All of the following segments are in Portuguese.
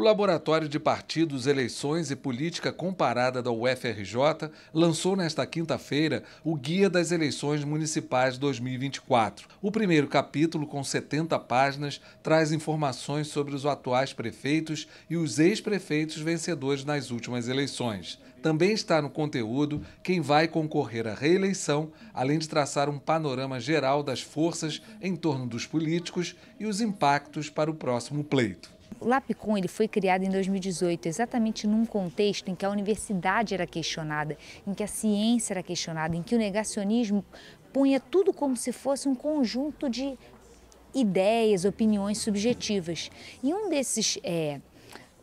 O Laboratório de Partidos, Eleições e Política Comparada da UFRJ lançou nesta quinta-feira o Guia das Eleições Municipais 2024. O primeiro capítulo, com 70 páginas, traz informações sobre os atuais prefeitos e os ex-prefeitos vencedores nas últimas eleições. Também está no conteúdo quem vai concorrer à reeleição, além de traçar um panorama geral das forças em torno dos políticos e os impactos para o próximo pleito. O Lapicon ele foi criado em 2018, exatamente num contexto em que a universidade era questionada, em que a ciência era questionada, em que o negacionismo punha tudo como se fosse um conjunto de ideias, opiniões subjetivas. E um desses é,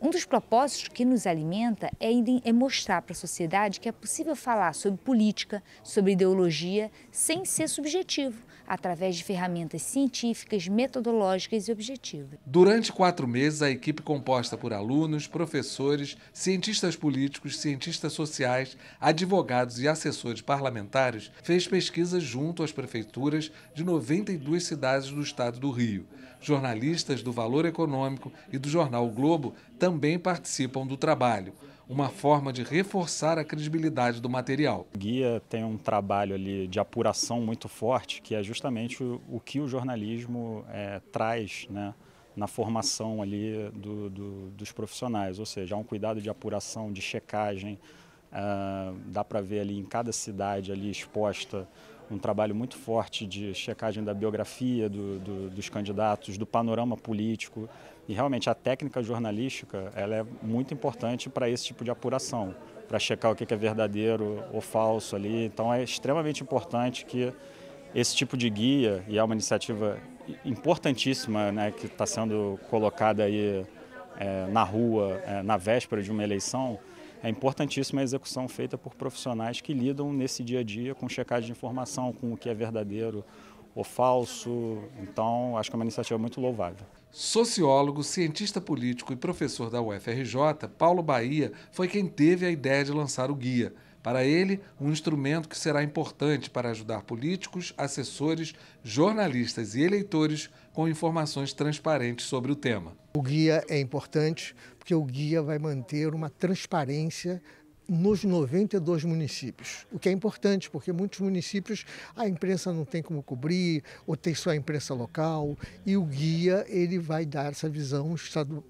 um dos propósitos que nos alimenta é, é mostrar para a sociedade que é possível falar sobre política, sobre ideologia, sem ser subjetivo, através de ferramentas científicas, metodológicas e objetivas. Durante quatro meses, a equipe composta por alunos, professores, cientistas políticos, cientistas sociais, advogados e assessores parlamentares fez pesquisas junto às prefeituras de 92 cidades do estado do Rio. Jornalistas do Valor Econômico e do jornal o Globo também participam do trabalho uma forma de reforçar a credibilidade do material. O guia tem um trabalho ali de apuração muito forte, que é justamente o, que o jornalismo é, traz né, na formação ali do, do, dos profissionais, ou seja, há um cuidado de apuração, de checagem, ah, dá para ver ali em cada cidade ali exposta um trabalho muito forte de checagem da biografia do, do, dos candidatos, do panorama político. E realmente a técnica jornalística ela é muito importante para esse tipo de apuração, para checar o que é verdadeiro ou falso ali. Então é extremamente importante que esse tipo de guia, e é uma iniciativa importantíssima né, que está sendo colocada aí é, na rua, é, na véspera de uma eleição, é importantíssima a execução feita por profissionais que lidam nesse dia a dia com checagem de informação, com o que é verdadeiro ou falso. Então, acho que é uma iniciativa muito louvável. Sociólogo, cientista político e professor da UFRJ, Paulo Bahia foi quem teve a ideia de lançar o guia. Para ele, um instrumento que será importante para ajudar políticos, assessores, jornalistas e eleitores com informações transparentes sobre o tema. O guia é importante porque o guia vai manter uma transparência nos 92 municípios, o que é importante, porque muitos municípios a imprensa não tem como cobrir, ou tem só a imprensa local, e o guia ele vai dar essa visão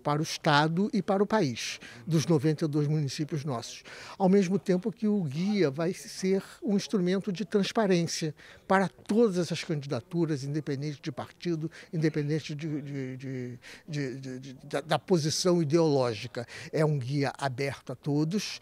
para o Estado e para o país, dos 92 municípios nossos. Ao mesmo tempo que o guia vai ser um instrumento de transparência para todas essas candidaturas, independente de partido, independente de, de, de, da, da posição ideológica. É um guia aberto a todos,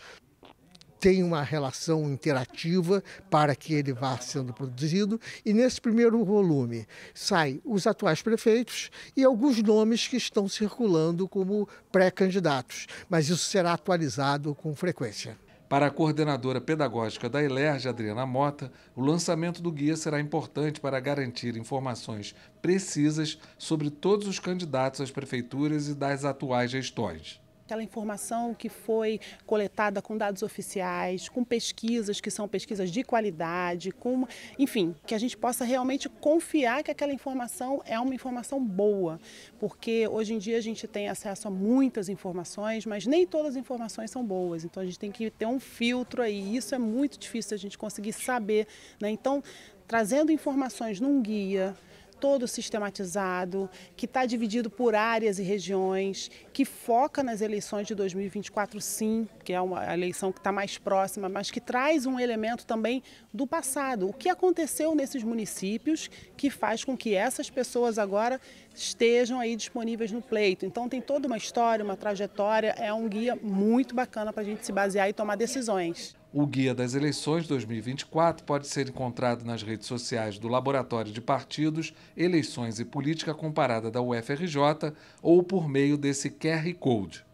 tem uma relação interativa para que ele vá sendo produzido. E nesse primeiro volume saem os atuais prefeitos e alguns nomes que estão circulando como pré-candidatos, mas isso será atualizado com frequência. Para a coordenadora pedagógica da Elerj, Adriana Mota, o lançamento do guia será importante para garantir informações precisas sobre todos os candidatos às prefeituras e das atuais gestões. Aquela informação que foi coletada com dados oficiais, com pesquisas que são pesquisas de qualidade, com, enfim, que a gente possa realmente confiar que aquela informação é uma informação boa, porque hoje em dia a gente tem acesso a muitas informações, mas nem todas as informações são boas. Então a gente tem que ter um filtro aí. Isso é muito difícil a gente conseguir saber, né? Então, trazendo informações num guia todo sistematizado, que está dividido por áreas e regiões, que foca nas eleições de 2024, sim, que é uma eleição que está mais próxima, mas que traz um elemento também do passado. O que aconteceu nesses municípios que faz com que essas pessoas agora estejam aí disponíveis no pleito. Então tem toda uma história, uma trajetória, é um guia muito bacana para a gente se basear e tomar decisões. O Guia das Eleições 2024 pode ser encontrado nas redes sociais do Laboratório de Partidos, Eleições e Política Comparada da UFRJ ou por meio desse QR Code.